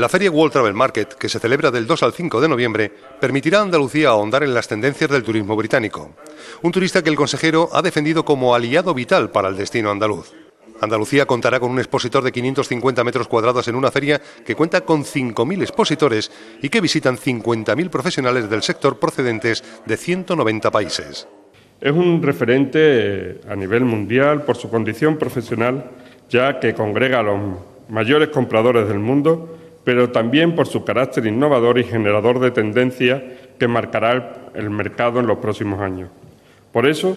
La feria World Travel Market, que se celebra del 2 al 5 de noviembre, permitirá a Andalucía ahondar en las tendencias del turismo británico, un turista que el consejero ha defendido como aliado vital para el destino andaluz. Andalucía contará con un expositor de 550 metros cuadrados en una feria que cuenta con 5.000 expositores y que visitan 50.000 profesionales del sector procedentes de 190 países. Es un referente eh, a nivel mundial por su condición profesional, ya que congrega a los mayores compradores del mundo pero también por su carácter innovador y generador de tendencia que marcará el mercado en los próximos años. Por eso,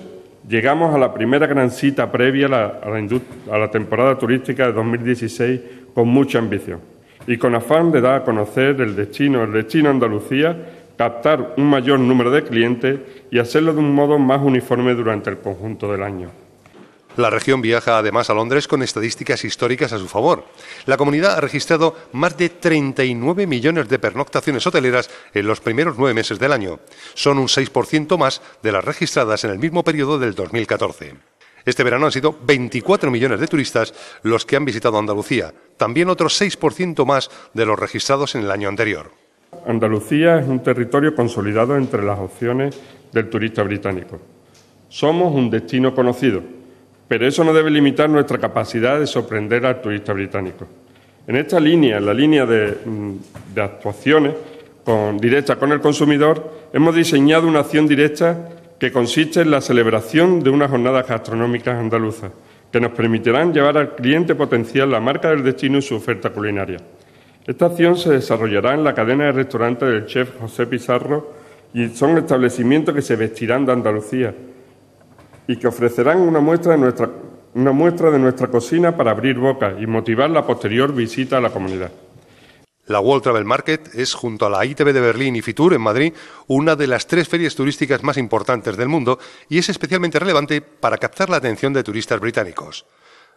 llegamos a la primera gran cita previa a la, temporada turística de 2016 con mucha ambición y con afán de dar a conocer el destino, el destino Andalucía, captar un mayor número de clientes y hacerlo de un modo más uniforme durante el conjunto del año. La región viaja además a Londres con estadísticas históricas a su favor. La comunidad ha registrado más de 39 millones de pernoctaciones hoteleras en los primeros nueve meses del año. Son un 6% más de las registradas en el mismo periodo del 2014. Este verano han sido 24 millones de turistas los que han visitado Andalucía, también otro 6% más de los registrados en el año anterior. Andalucía es un territorio consolidado entre las opciones del turista británico. Somos un destino conocido pero eso no debe limitar nuestra capacidad de sorprender al turista británico. En esta línea, en la línea mm, de, actuaciones con, directa con el consumidor, hemos diseñado una acción directa que consiste en la celebración de unas jornadas gastronómicas andaluzas, que nos permitirán llevar al cliente potencial la marca del destino y su oferta culinaria. Esta acción se desarrollará en la cadena de restaurantes del chef José Pizarro y son establecimientos que se vestirán de Andalucía, y que ofrecerán una muestra de nuestra, una muestra de nuestra cocina para abrir boca y motivar la posterior visita a la comunidad. La World Travel Market es, junto a la ITB de Berlín y Fitur en Madrid, una de las tres ferias turísticas más importantes del mundo y es especialmente relevante para captar la atención de turistas británicos.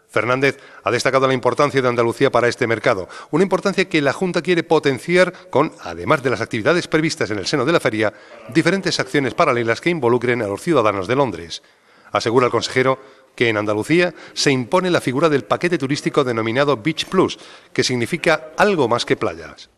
Fernández ha destacado la importancia de Andalucía para este mercado, una importancia que la Junta quiere potenciar con, además de las actividades previstas en el seno de la feria, diferentes acciones paralelas que involucren a los ciudadanos de Londres. Asegura el consejero que en Andalucía se impone la figura del paquete turístico denominado Beach Plus, que significa algo más que playas.